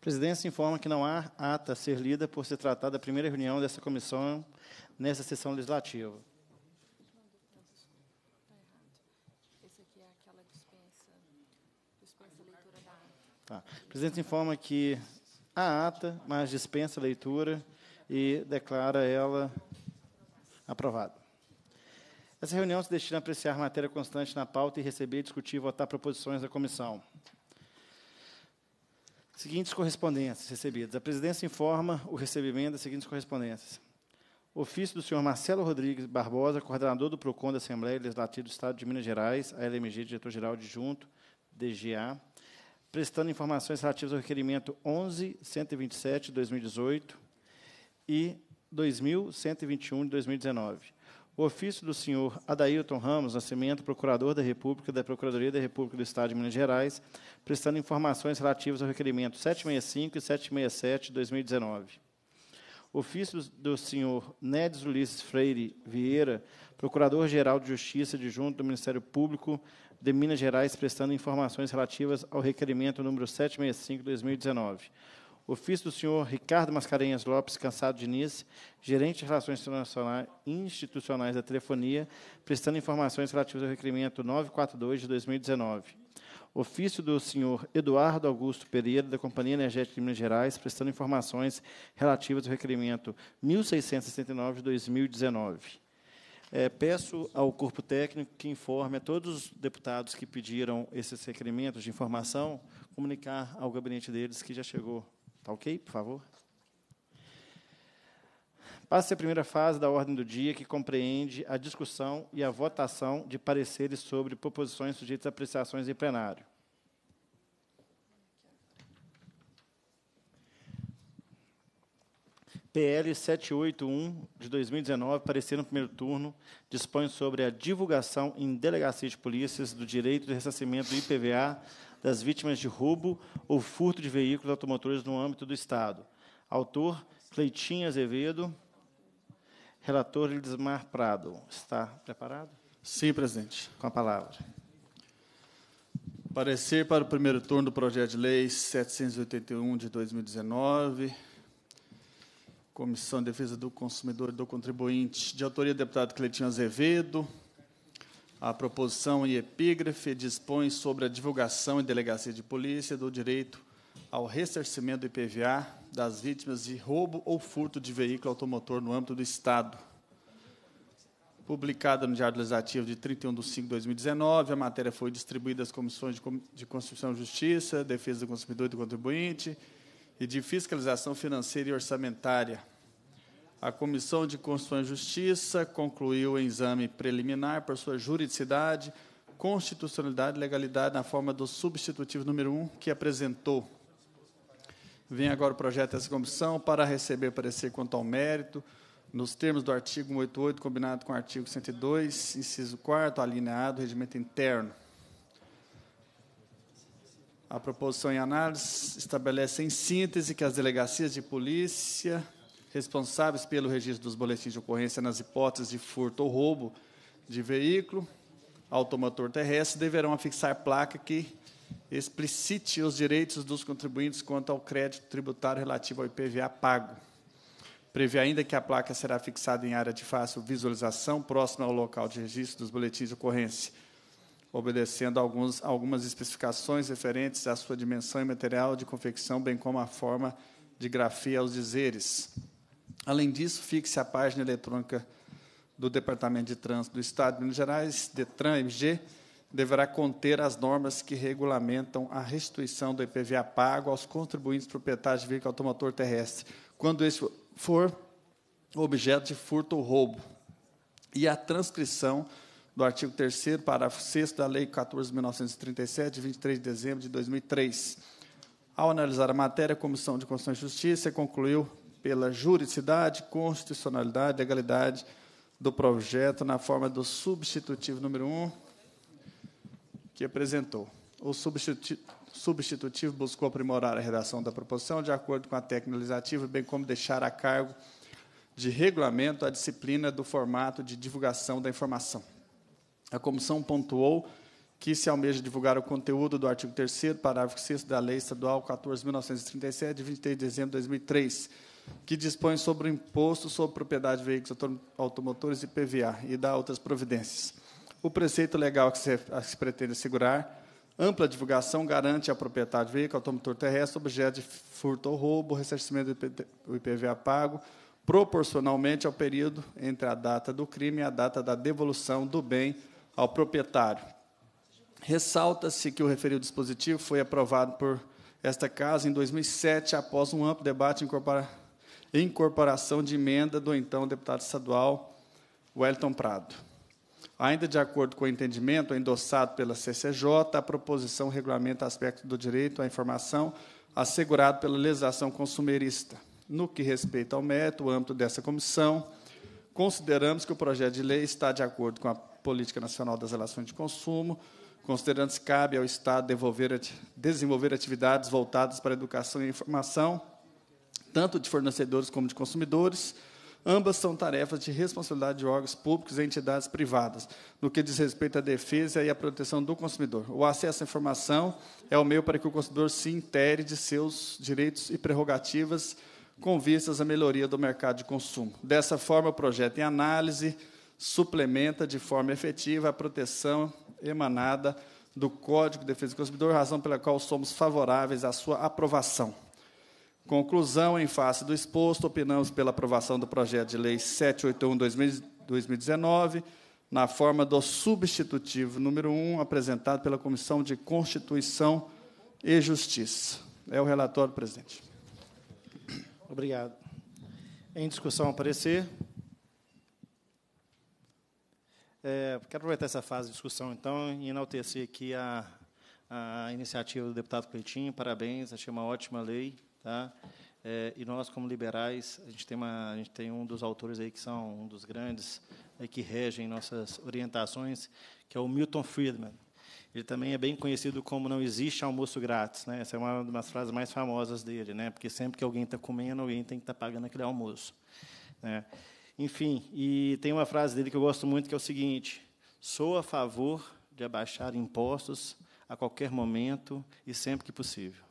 presidência informa que não há ata a ser lida por se tratar da primeira reunião dessa comissão nessa sessão legislativa. Tá. O presidente informa que a ata, mas dispensa a leitura e declara ela aprovada. Essa reunião se destina a apreciar matéria constante na pauta e receber, discutir e votar proposições da comissão. Seguintes correspondências recebidas. A presidência informa o recebimento das seguintes correspondências. Ofício do senhor Marcelo Rodrigues Barbosa, coordenador do PROCON da Assembleia Legislativa do Estado de Minas Gerais, ALMG, diretor-geral Junto, DGA, prestando informações relativas ao requerimento 11.127 de 2018 e 2.121 de 2019 ofício do senhor Adailton Ramos Nascimento, procurador da República, da Procuradoria da República do Estado de Minas Gerais, prestando informações relativas ao requerimento 765 e 767 de 2019. Ofício do senhor Nedes Ulisses Freire Vieira, procurador-geral de Justiça adjunto do Ministério Público de Minas Gerais, prestando informações relativas ao requerimento número 765 de 2019 ofício do senhor Ricardo Mascarenhas Lopes, cansado de NIS, gerente de Relações Internacionais Institucionais da Telefonia, prestando informações relativas ao requerimento 942 de 2019. Ofício do senhor Eduardo Augusto Pereira, da Companhia Energética de Minas Gerais, prestando informações relativas ao requerimento 1669 de 2019. É, peço ao corpo técnico que informe a todos os deputados que pediram esses requerimentos de informação, comunicar ao gabinete deles que já chegou Está ok, por favor? Passa a primeira fase da ordem do dia, que compreende a discussão e a votação de pareceres sobre proposições sujeitas a apreciações em plenário. PL 781 de 2019, parecer no primeiro turno, dispõe sobre a divulgação em delegacia de polícias do direito de ressarcimento do IPVA das vítimas de roubo ou furto de veículos automotores no âmbito do Estado. Autor, Cleitinho Azevedo. Relator, Lismar Prado. Está preparado? Sim, presidente. Com a palavra. Parecer para o primeiro turno do projeto de lei 781 de 2019, Comissão de Defesa do Consumidor e do Contribuinte, de autoria do deputado Cleitinho Azevedo, a proposição e epígrafe dispõe sobre a divulgação em delegacia de polícia do direito ao ressarcimento do IPVA das vítimas de roubo ou furto de veículo automotor no âmbito do Estado. Publicada no Diário Legislativo de 31 de 5 de 2019, a matéria foi distribuída às comissões de Constituição e Justiça, Defesa do Consumidor e do Contribuinte e de Fiscalização Financeira e Orçamentária. A Comissão de Constituição e Justiça concluiu o exame preliminar por sua juridicidade, constitucionalidade e legalidade na forma do substitutivo número 1 que apresentou. Vem agora o projeto dessa comissão para receber parecer quanto ao mérito, nos termos do artigo 188, combinado com o artigo 102, inciso 4 alineado, regimento interno. A proposição em análise estabelece, em síntese, que as delegacias de polícia responsáveis pelo registro dos boletins de ocorrência nas hipóteses de furto ou roubo de veículo automotor terrestre deverão afixar placa que explicite os direitos dos contribuintes quanto ao crédito tributário relativo ao IPVA pago. Prevê ainda que a placa será fixada em área de fácil visualização, próxima ao local de registro dos boletins de ocorrência, obedecendo alguns, algumas especificações referentes à sua dimensão e material de confecção, bem como a forma de grafia aos dizeres. Além disso, fixe a página eletrônica do Departamento de Trânsito do Estado de Minas Gerais, DETRAN, MG, deverá conter as normas que regulamentam a restituição do IPVA pago aos contribuintes proprietários de veículo automotor terrestre, quando esse for objeto de furto ou roubo, e a transcrição do artigo 3 parágrafo 6 da Lei 14.937, de 23 de dezembro de 2003. Ao analisar a matéria, a Comissão de Constituição e Justiça concluiu pela juridicidade, constitucionalidade, legalidade do projeto na forma do substitutivo número 1 um, que apresentou. O substitutivo, substitutivo buscou aprimorar a redação da proposição de acordo com a técnica legislativa, bem como deixar a cargo de regulamento a disciplina do formato de divulgação da informação. A comissão pontuou que se almeja divulgar o conteúdo do artigo 3 parágrafo 6 da Lei Estadual 14.937, de 23 de dezembro de 2003, que dispõe sobre o imposto sobre propriedade de veículos automotores e PVA e dá outras providências. O preceito legal que se, a que se pretende assegurar ampla divulgação garante a proprietário de veículo automotor terrestre objeto de furto ou roubo, ressarcimento do IPVA pago, proporcionalmente ao período entre a data do crime e a data da devolução do bem ao proprietário. Ressalta-se que o referido dispositivo foi aprovado por esta Casa em 2007, após um amplo debate em incorporação de emenda do então deputado estadual Wellington Prado. Ainda de acordo com o entendimento endossado pela CCJ, a proposição regulamenta aspectos do direito à informação assegurado pela legislação consumerista. No que respeita ao mérito, o âmbito dessa comissão, consideramos que o projeto de lei está de acordo com a Política Nacional das Relações de Consumo, considerando que cabe ao Estado desenvolver atividades voltadas para a educação e a informação, tanto de fornecedores como de consumidores. Ambas são tarefas de responsabilidade de órgãos públicos e entidades privadas, no que diz respeito à defesa e à proteção do consumidor. O acesso à informação é o meio para que o consumidor se intere de seus direitos e prerrogativas com vistas à melhoria do mercado de consumo. Dessa forma, o projeto em análise suplementa de forma efetiva a proteção emanada do Código de Defesa do Consumidor, razão pela qual somos favoráveis à sua aprovação. Conclusão, em face do exposto, opinamos pela aprovação do projeto de lei 781-2019, na forma do substitutivo número 1, apresentado pela Comissão de Constituição e Justiça. É o relatório, presidente. Obrigado. Em discussão, parecer. É, quero aproveitar essa fase de discussão, então, e enaltecer aqui a, a iniciativa do deputado Cleitinho. Parabéns, achei uma ótima lei. Tá? É, e nós, como liberais, a gente, tem uma, a gente tem um dos autores aí que são um dos grandes aí né, que regem nossas orientações, que é o Milton Friedman. Ele também é bem conhecido como não existe almoço grátis, né? Essa é uma das frases mais famosas dele, né? Porque sempre que alguém está comendo, alguém tem que estar tá pagando aquele almoço, né? Enfim, e tem uma frase dele que eu gosto muito que é o seguinte: sou a favor de abaixar impostos a qualquer momento e sempre que possível.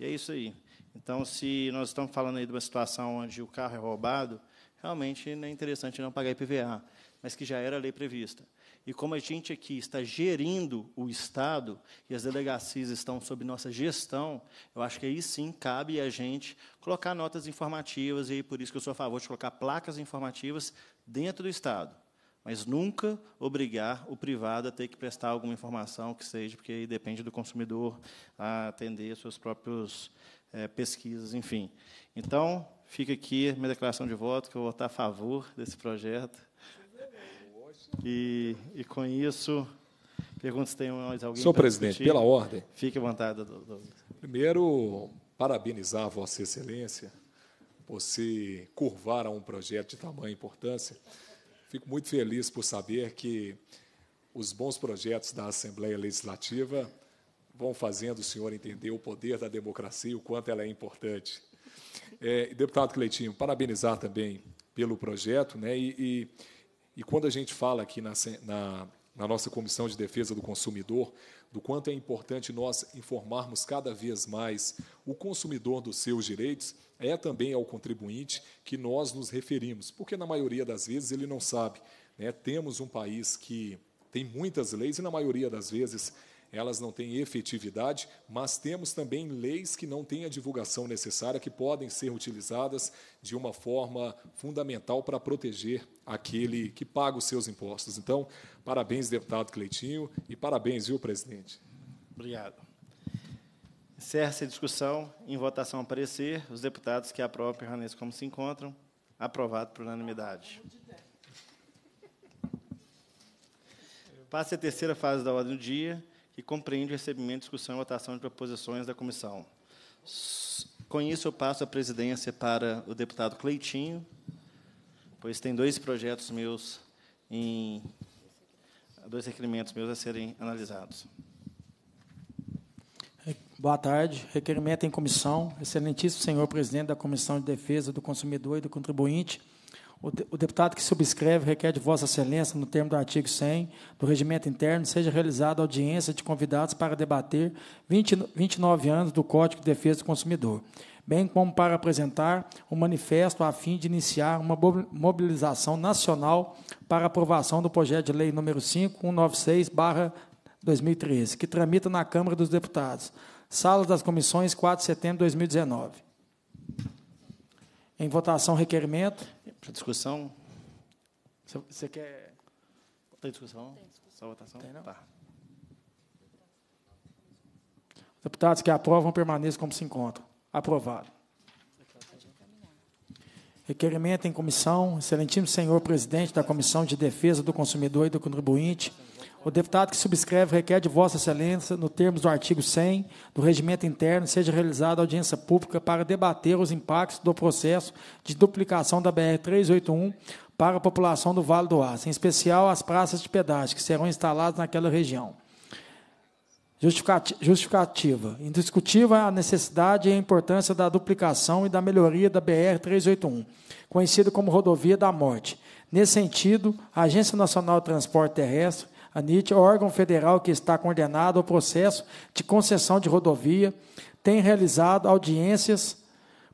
E é isso aí. Então, se nós estamos falando aí de uma situação onde o carro é roubado, realmente não é interessante não pagar IPVA, mas que já era a lei prevista. E como a gente aqui está gerindo o Estado, e as delegacias estão sob nossa gestão, eu acho que aí sim cabe a gente colocar notas informativas, e por isso que eu sou a favor de colocar placas informativas dentro do Estado. Mas nunca obrigar o privado a ter que prestar alguma informação que seja, porque aí depende do consumidor a atender seus próprios é, pesquisas, enfim. Então, fica aqui minha declaração de voto, que eu vou votar a favor desse projeto. E, e com isso, pergunto se tem mais alguém. Senhor presidente, discutir. pela ordem. Fique à vontade, doutor. Primeiro, parabenizar Vossa Excelência por se curvar a um projeto de tamanha importância. Fico muito feliz por saber que os bons projetos da Assembleia Legislativa vão fazendo o senhor entender o poder da democracia e o quanto ela é importante. É, deputado Cleitinho, parabenizar também pelo projeto, né? E, e, e quando a gente fala aqui na, na, na nossa comissão de defesa do consumidor, do quanto é importante nós informarmos cada vez mais o consumidor dos seus direitos, é também ao contribuinte que nós nos referimos, porque na maioria das vezes ele não sabe. Né? Temos um país que tem muitas leis e, na maioria das vezes, elas não têm efetividade, mas temos também leis que não têm a divulgação necessária, que podem ser utilizadas de uma forma fundamental para proteger aquele que paga os seus impostos. Então, parabéns, deputado Cleitinho, e parabéns, viu, presidente? Obrigado. Encerra-se a discussão. Em votação aparecer, os deputados que aprovam permaneçam como se encontram. Aprovado por unanimidade. Passe a terceira fase da ordem do dia que compreende o recebimento, discussão e votação de proposições da comissão. Com isso, eu passo a presidência para o deputado Cleitinho, pois tem dois projetos meus em dois requerimentos meus a serem analisados. É, boa tarde. Requerimento em comissão. Excelentíssimo senhor presidente da Comissão de Defesa do Consumidor e do Contribuinte o, deputado que subscreve requer de Vossa Excelência, no termo do artigo 100 do Regimento Interno, seja realizada audiência de convidados para debater 20, 29 anos do Código de Defesa do Consumidor, bem como para apresentar um manifesto a fim de iniciar uma mobilização nacional para aprovação do projeto de lei número 5196/2013, que tramita na Câmara dos Deputados, sala das comissões 4 de setembro de 2019. Em votação, requerimento. Para discussão. Você, você quer. Tem discussão? Tem discussão. Só votação? Tem, não? Tá. Deputados que aprovam permaneçam como se encontram. Aprovado. Requerimento em comissão. Excelentíssimo senhor presidente da Comissão de Defesa do Consumidor e do Contribuinte. O deputado que subscreve requer de Vossa Excelência, no termos do artigo 100 do Regimento Interno, seja realizada audiência pública para debater os impactos do processo de duplicação da BR-381 para a população do Vale do Aço, em especial as praças de pedágio que serão instaladas naquela região. Justificativa. Indiscutível é a necessidade e a importância da duplicação e da melhoria da BR-381, conhecida como Rodovia da Morte. Nesse sentido, a Agência Nacional de Transporte Terrestre ANIT, órgão federal que está condenado ao processo de concessão de rodovia, tem realizado audiências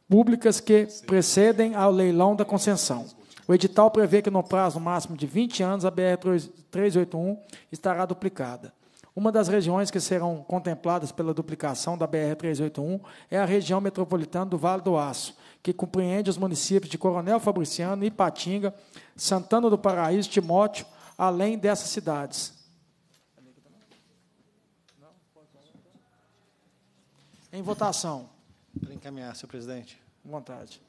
públicas que precedem ao leilão da concessão. O edital prevê que, no prazo máximo de 20 anos, a BR-381 estará duplicada. Uma das regiões que serão contempladas pela duplicação da BR-381 é a região metropolitana do Vale do Aço, que compreende os municípios de Coronel Fabriciano, Ipatinga, Santana do Paraíso, Timóteo, além dessas cidades. Em votação. Para encaminhar, senhor presidente. Vontade.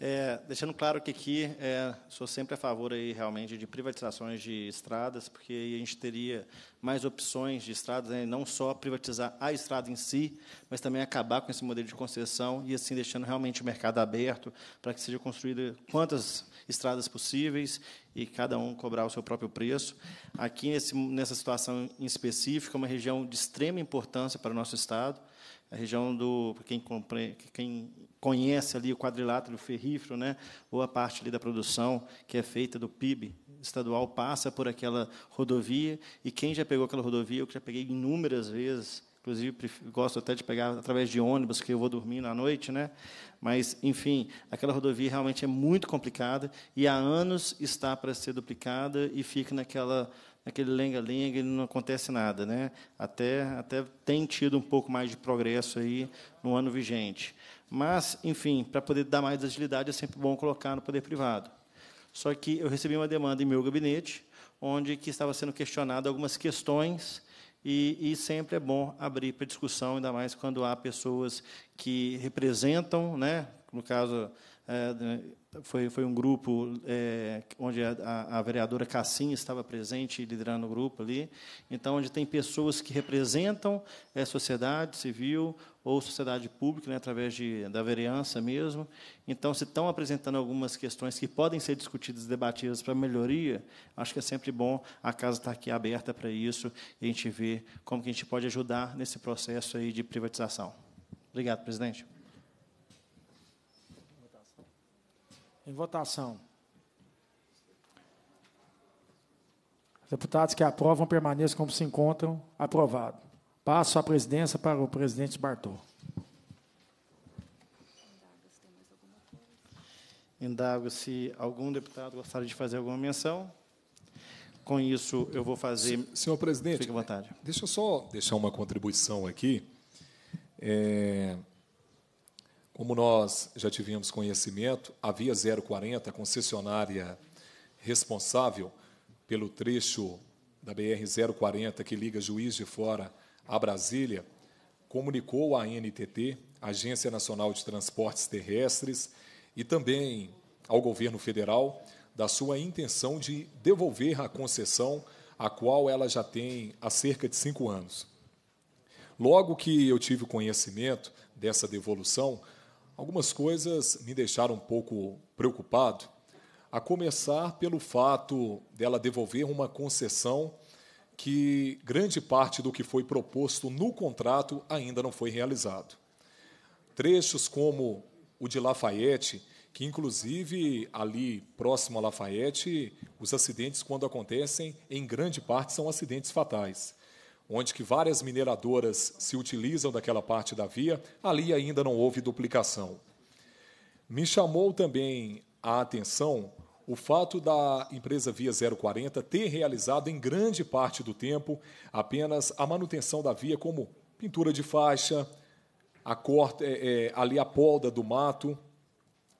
É, deixando claro que aqui é, sou sempre a favor aí realmente de privatizações de estradas, porque aí a gente teria mais opções de estradas, né? não só privatizar a estrada em si, mas também acabar com esse modelo de concessão e assim deixando realmente o mercado aberto para que seja construída quantas estradas possíveis e cada um cobrar o seu próprio preço. Aqui nesse, nessa situação em específico, é uma região de extrema importância para o nosso estado a região do quem, compre, quem conhece ali o quadrilátero ferrífero, né, ou a parte ali da produção que é feita do PIB estadual passa por aquela rodovia e quem já pegou aquela rodovia, eu já peguei inúmeras vezes, inclusive gosto até de pegar através de ônibus que eu vou dormindo à noite, né? Mas enfim, aquela rodovia realmente é muito complicada e há anos está para ser duplicada e fica naquela aquele lenga-lenga e não acontece nada. Né? Até, até tem tido um pouco mais de progresso aí no ano vigente. Mas, enfim, para poder dar mais agilidade, é sempre bom colocar no poder privado. Só que eu recebi uma demanda em meu gabinete, onde que estava sendo questionada algumas questões e, e, sempre é bom abrir para discussão, ainda mais quando há pessoas que representam, né, no caso, é, foi, foi um grupo é, onde a, a, vereadora Cassim estava presente, liderando o grupo ali. Então, onde tem pessoas que representam a é, sociedade civil ou sociedade pública, né, através de, da vereança mesmo. Então, se estão apresentando algumas questões que podem ser discutidas e debatidas para melhoria, acho que é sempre bom a casa estar aqui aberta para isso e a gente ver como que a gente pode ajudar nesse processo aí de privatização. Obrigado, presidente. Em votação. Deputados que aprovam permaneçam como se encontram. Aprovado. Passo a presidência para o presidente Bartô. Indago se algum deputado gostaria de fazer alguma menção. Com isso, eu vou fazer. Senhor presidente, fique à vontade. Deixa eu só deixar uma contribuição aqui. É, como nós já tivemos conhecimento, a Via 040, a concessionária responsável pelo trecho da BR 040 que liga Juiz de Fora a Brasília, comunicou à ANTT, Agência Nacional de Transportes Terrestres, e também ao governo federal da sua intenção de devolver a concessão a qual ela já tem há cerca de cinco anos. Logo que eu tive conhecimento dessa devolução, Algumas coisas me deixaram um pouco preocupado, a começar pelo fato dela devolver uma concessão que grande parte do que foi proposto no contrato ainda não foi realizado. Trechos como o de Lafayette, que inclusive ali próximo a Lafayette, os acidentes quando acontecem, em grande parte são acidentes fatais onde que várias mineradoras se utilizam daquela parte da via, ali ainda não houve duplicação. Me chamou também a atenção o fato da empresa Via 040 ter realizado em grande parte do tempo apenas a manutenção da via, como pintura de faixa, a corte, é, é ali a polda do mato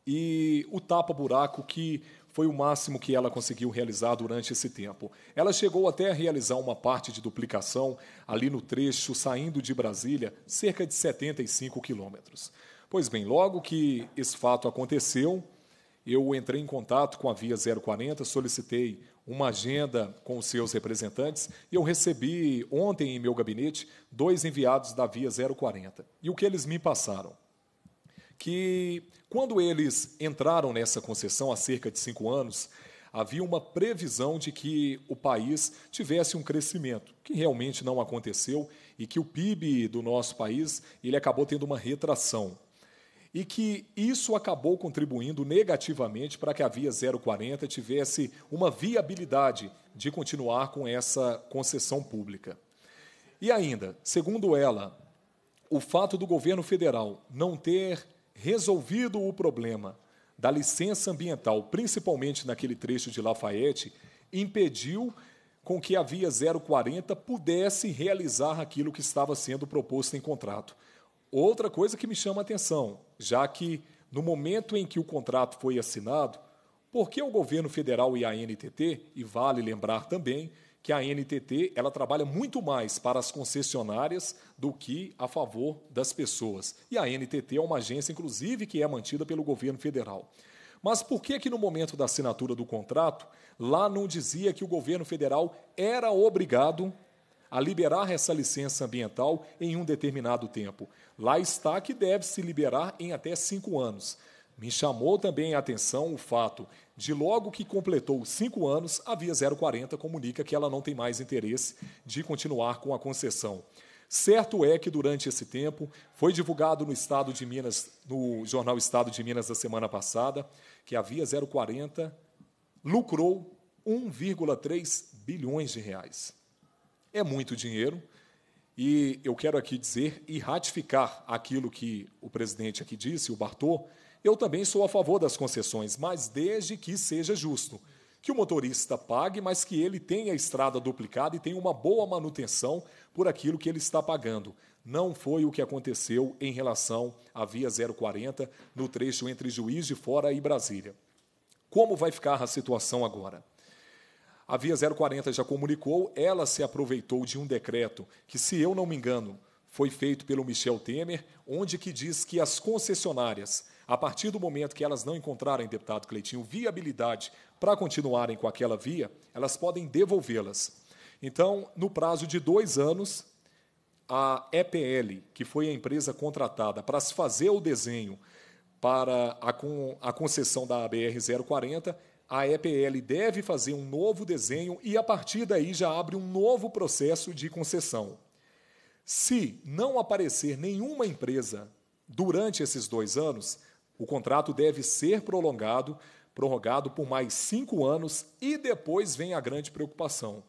e o tapa-buraco que foi o máximo que ela conseguiu realizar durante esse tempo. Ela chegou até a realizar uma parte de duplicação ali no trecho saindo de Brasília, cerca de 75 quilômetros. Pois bem, logo que esse fato aconteceu, eu entrei em contato com a Via 040, solicitei uma agenda com os seus representantes e eu recebi ontem em meu gabinete dois enviados da Via 040. E o que eles me passaram? que quando eles entraram nessa concessão há cerca de cinco anos, havia uma previsão de que o país tivesse um crescimento, que realmente não aconteceu e que o PIB do nosso país ele acabou tendo uma retração e que isso acabou contribuindo negativamente para que a Via 040 tivesse uma viabilidade de continuar com essa concessão pública. E ainda, segundo ela, o fato do governo federal não ter Resolvido o problema da licença ambiental, principalmente naquele trecho de Lafayette, impediu com que a Via 040 pudesse realizar aquilo que estava sendo proposto em contrato. Outra coisa que me chama a atenção, já que no momento em que o contrato foi assinado, por que o governo federal e a NTT, e vale lembrar também, que a NTT ela trabalha muito mais para as concessionárias do que a favor das pessoas. E a NTT é uma agência, inclusive, que é mantida pelo governo federal. Mas por que que no momento da assinatura do contrato, lá não dizia que o governo federal era obrigado a liberar essa licença ambiental em um determinado tempo? Lá está que deve se liberar em até cinco anos. Me chamou também a atenção o fato de, logo que completou cinco anos, a Via 040 comunica que ela não tem mais interesse de continuar com a concessão. Certo é que, durante esse tempo, foi divulgado no Estado de Minas, no jornal Estado de Minas da semana passada, que a Via 040 lucrou 1,3 bilhões de reais. É muito dinheiro. E eu quero aqui dizer e ratificar aquilo que o presidente aqui disse, o Bartô, eu também sou a favor das concessões, mas desde que seja justo. Que o motorista pague, mas que ele tenha a estrada duplicada e tenha uma boa manutenção por aquilo que ele está pagando. Não foi o que aconteceu em relação à Via 040, no trecho entre Juiz de Fora e Brasília. Como vai ficar a situação agora? A Via 040 já comunicou, ela se aproveitou de um decreto que, se eu não me engano, foi feito pelo Michel Temer, onde que diz que as concessionárias a partir do momento que elas não encontrarem, deputado Cleitinho, viabilidade para continuarem com aquela via, elas podem devolvê-las. Então, no prazo de dois anos, a EPL, que foi a empresa contratada para se fazer o desenho para a, con a concessão da ABR-040, a EPL deve fazer um novo desenho e, a partir daí, já abre um novo processo de concessão. Se não aparecer nenhuma empresa durante esses dois anos, o contrato deve ser prolongado, prorrogado por mais cinco anos e depois vem a grande preocupação,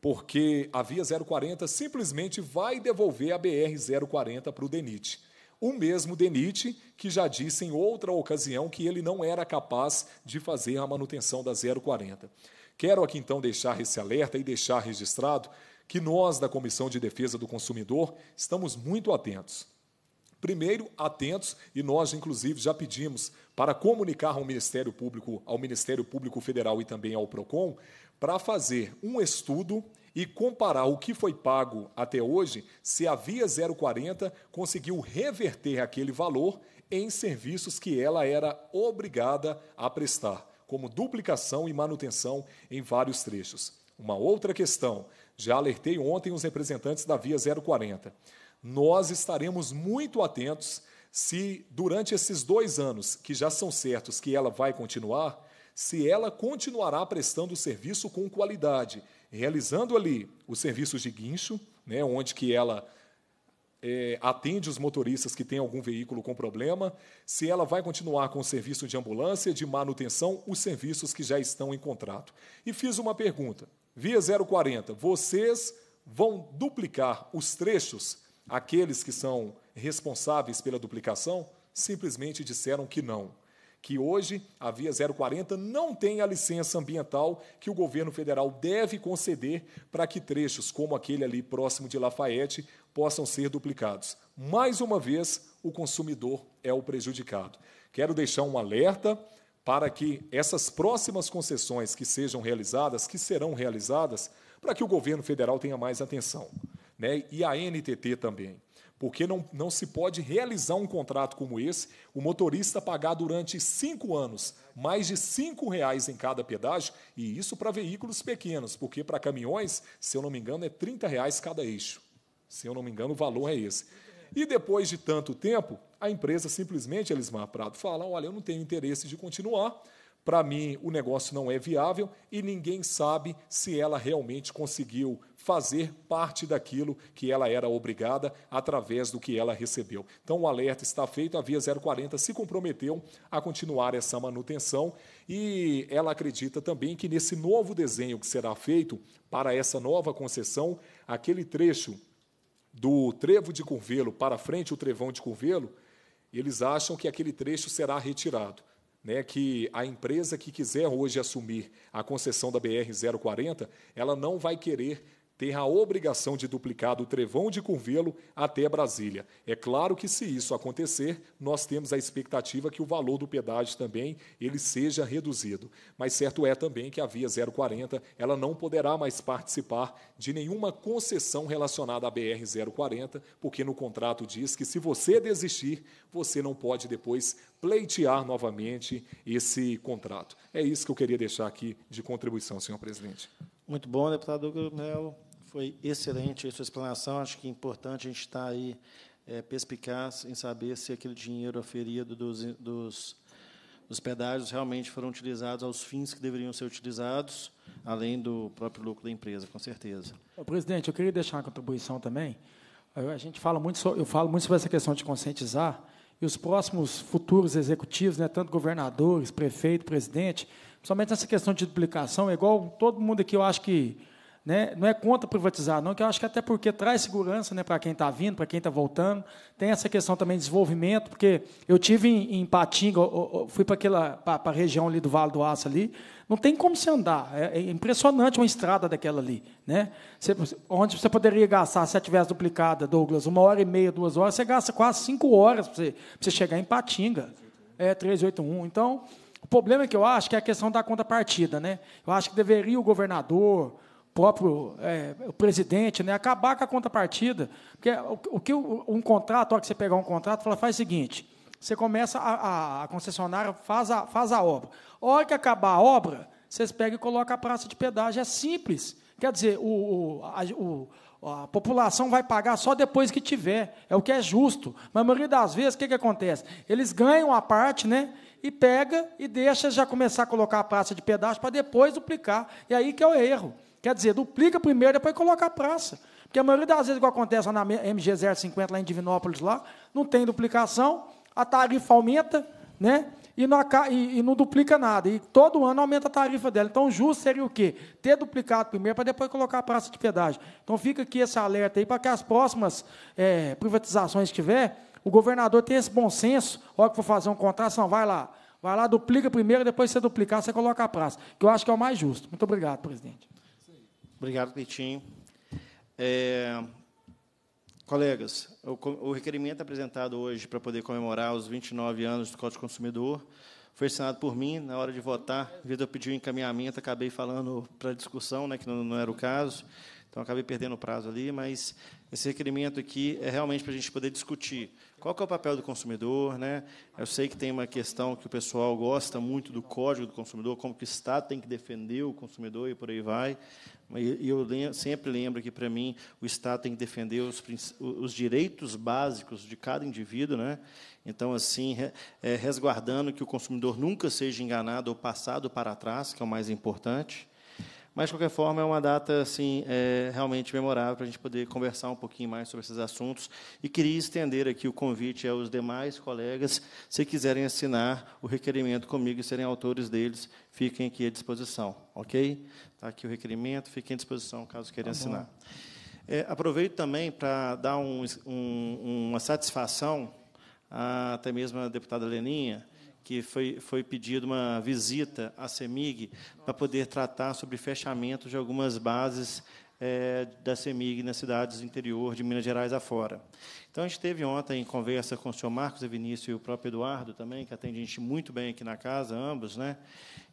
porque a Via 040 simplesmente vai devolver a BR 040 para o DENIT. O mesmo DENIT que já disse em outra ocasião que ele não era capaz de fazer a manutenção da 040. Quero aqui então deixar esse alerta e deixar registrado que nós da Comissão de Defesa do Consumidor estamos muito atentos. Primeiro, atentos, e nós, inclusive, já pedimos para comunicar ao Ministério Público, ao Ministério Público Federal e também ao PROCON, para fazer um estudo e comparar o que foi pago até hoje, se a Via 040 conseguiu reverter aquele valor em serviços que ela era obrigada a prestar, como duplicação e manutenção em vários trechos. Uma outra questão, já alertei ontem os representantes da Via 040 nós estaremos muito atentos se durante esses dois anos, que já são certos que ela vai continuar, se ela continuará prestando o serviço com qualidade, realizando ali os serviços de guincho, né, onde que ela é, atende os motoristas que têm algum veículo com problema, se ela vai continuar com o serviço de ambulância, de manutenção, os serviços que já estão em contrato. E fiz uma pergunta. Via 040, vocês vão duplicar os trechos Aqueles que são responsáveis pela duplicação simplesmente disseram que não, que hoje a Via 040 não tem a licença ambiental que o governo federal deve conceder para que trechos como aquele ali próximo de Lafayette possam ser duplicados. Mais uma vez, o consumidor é o prejudicado. Quero deixar um alerta para que essas próximas concessões que sejam realizadas, que serão realizadas, para que o governo federal tenha mais atenção né, e a NTT também. Porque não, não se pode realizar um contrato como esse, o motorista pagar durante cinco anos mais de cinco reais em cada pedágio, e isso para veículos pequenos, porque para caminhões, se eu não me engano, é 30 reais cada eixo. Se eu não me engano, o valor é esse. E depois de tanto tempo, a empresa simplesmente, Elismar Prado, fala: olha, eu não tenho interesse de continuar, para mim, o negócio não é viável e ninguém sabe se ela realmente conseguiu fazer parte daquilo que ela era obrigada através do que ela recebeu. Então, o alerta está feito. A Via 040 se comprometeu a continuar essa manutenção e ela acredita também que nesse novo desenho que será feito para essa nova concessão, aquele trecho do trevo de Curvelo para frente, o trevão de Curvelo, eles acham que aquele trecho será retirado né, que a empresa que quiser hoje assumir a concessão da BR-040, ela não vai querer tem a obrigação de duplicar do Trevão de Curvelo até Brasília. É claro que se isso acontecer, nós temos a expectativa que o valor do pedágio também ele seja reduzido. Mas certo é também que a via 040 ela não poderá mais participar de nenhuma concessão relacionada à BR 040, porque no contrato diz que se você desistir, você não pode depois pleitear novamente esse contrato. É isso que eu queria deixar aqui de contribuição, senhor presidente. Muito bom, deputado Mel. Foi excelente a sua explanação. Acho que é importante a gente estar tá aí é, perspicaz em saber se aquele dinheiro aferido dos, dos, dos pedágios realmente foram utilizados aos fins que deveriam ser utilizados, além do próprio lucro da empresa, com certeza. Presidente, eu queria deixar uma contribuição também. A gente fala muito, sobre, eu falo muito sobre essa questão de conscientizar e os próximos futuros executivos, né, tanto governadores, prefeito, presidente, principalmente nessa questão de duplicação, é igual todo mundo aqui, eu acho que né? Não é contra privatizar, não, que eu acho que até porque traz segurança né, para quem está vindo, para quem está voltando. Tem essa questão também de desenvolvimento, porque eu tive em, em Patinga, eu, eu fui para a região ali do Vale do Aço ali, não tem como se andar. É, é impressionante uma estrada daquela ali. Né? Você, onde você poderia gastar, se tivesse duplicada, Douglas, uma hora e meia, duas horas, você gasta quase cinco horas para você, você chegar em Patinga. É, 381. Então, o problema que eu acho que é a questão da contrapartida. Né? Eu acho que deveria o governador próprio é, o presidente, né, acabar com a contrapartida. Porque o, o que um contrato, a hora que você pegar um contrato, fala, faz o seguinte, você começa, a, a, a concessionária faz a, faz a obra. A hora que acabar a obra, vocês pegam e colocam a praça de pedágio. É simples. Quer dizer, o, a, o, a população vai pagar só depois que tiver. É o que é justo. Mas a maioria das vezes, o que, que acontece? Eles ganham a parte, né? E pega e deixa já começar a colocar a praça de pedágio para depois duplicar. E aí que é o erro. Quer dizer, duplica primeiro, depois coloca a praça. Porque a maioria das vezes, que acontece na MG 050 lá em Divinópolis, lá, não tem duplicação, a tarifa aumenta, né? E não, e, e não, duplica nada. E todo ano aumenta a tarifa dela. Então, justo seria o quê? Ter duplicado primeiro para depois colocar a praça de pedágio. Então, fica aqui esse alerta aí para que as próximas é, privatizações que tiver, o governador tenha esse bom senso. Olha que for fazer um contrato, não, vai lá. Vai lá, duplica primeiro, depois você duplicar, você coloca a praça. Que eu acho que é o mais justo. Muito obrigado, presidente. Obrigado, Clitinho. É, colegas, o, o, requerimento apresentado hoje para poder comemorar os 29 anos do Código do Consumidor foi assinado por mim. Na hora de votar, devido a de pedir o encaminhamento, acabei falando para discussão, né, que não, não era o caso. Então, acabei perdendo o prazo ali, mas esse requerimento aqui é realmente para a gente poder discutir qual é o papel do consumidor. Né? Eu sei que tem uma questão que o pessoal gosta muito do Código do Consumidor, como que o Estado tem que defender o consumidor e por aí vai. E eu sempre lembro que, para mim, o Estado tem que defender os, os direitos básicos de cada indivíduo. Né? Então, assim, é, resguardando que o consumidor nunca seja enganado ou passado para trás, que é o mais importante. Mas, de qualquer forma, é uma data assim, é, realmente memorável para a gente poder conversar um pouquinho mais sobre esses assuntos. E queria estender aqui o convite aos demais colegas, se quiserem assinar o requerimento comigo e serem autores deles, fiquem aqui à disposição, ok? Está aqui o requerimento, fiquem à disposição caso queiram tá assinar. É, aproveito também para dar um, um, uma satisfação, a, até mesmo à deputada Leninha, que foi, foi pedido uma visita à CEMIG para poder tratar sobre fechamento de algumas bases é, da CEMIG nas cidades do interior de Minas Gerais afora. Então, a gente teve ontem em conversa com o senhor Marcos Vinícius e o próprio Eduardo também, que atende a gente muito bem aqui na casa, ambos, né?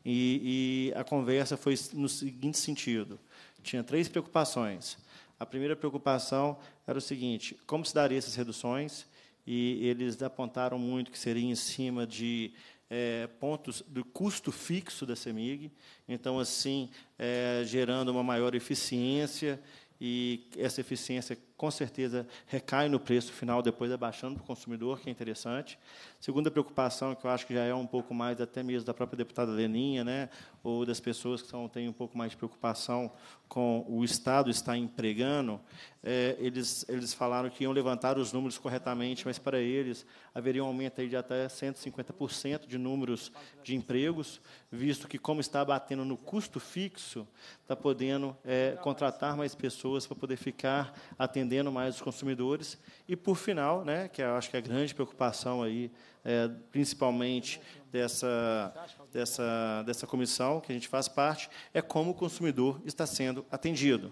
E, e a conversa foi no seguinte sentido. Tinha três preocupações. A primeira preocupação era o seguinte, como se daria essas reduções? e eles apontaram muito que seria em cima de é, pontos do custo fixo da CEMIG, então, assim, é, gerando uma maior eficiência, e essa eficiência com certeza recai no preço final, depois abaixando para o consumidor, que é interessante. Segunda preocupação, que eu acho que já é um pouco mais até mesmo da própria deputada Leninha, né, ou das pessoas que são, têm um pouco mais de preocupação com o Estado estar empregando, é, eles, eles falaram que iam levantar os números corretamente, mas para eles haveria um aumento aí de até 150% de números de empregos, visto que, como está batendo no custo fixo, está podendo é, contratar mais pessoas para poder ficar atendendo atendendo mais os consumidores. E, por final, né, que eu acho que é a grande preocupação, aí, é, principalmente dessa, dessa, dessa comissão que a gente faz parte, é como o consumidor está sendo atendido.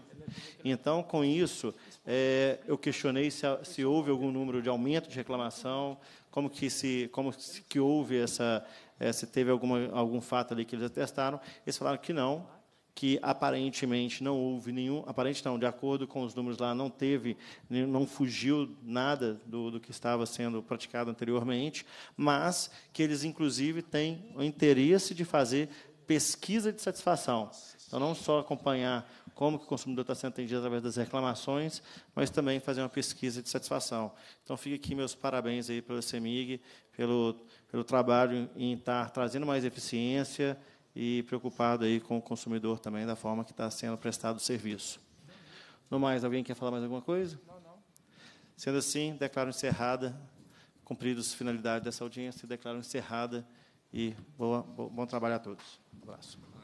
Então, com isso, é, eu questionei se, se houve algum número de aumento de reclamação, como que, se, como que houve essa, é, se teve alguma, algum fato ali que eles atestaram. Eles falaram que não, que aparentemente não houve nenhum, aparente não, de acordo com os números lá, não teve, não fugiu nada do, do que estava sendo praticado anteriormente, mas que eles, inclusive, têm o interesse de fazer pesquisa de satisfação. Então, não só acompanhar como que o consumidor está sendo atendido através das reclamações, mas também fazer uma pesquisa de satisfação. Então, fica aqui meus parabéns aí pelo CEMIG, pelo, pelo trabalho em estar tá trazendo mais eficiência, e preocupado aí com o consumidor também da forma que está sendo prestado o serviço. No mais, alguém quer falar mais alguma coisa? Não, não. Sendo assim, declaro encerrada, cumpridos finalidades dessa audiência, declaro encerrada e boa, bom trabalho a todos. Um abraço.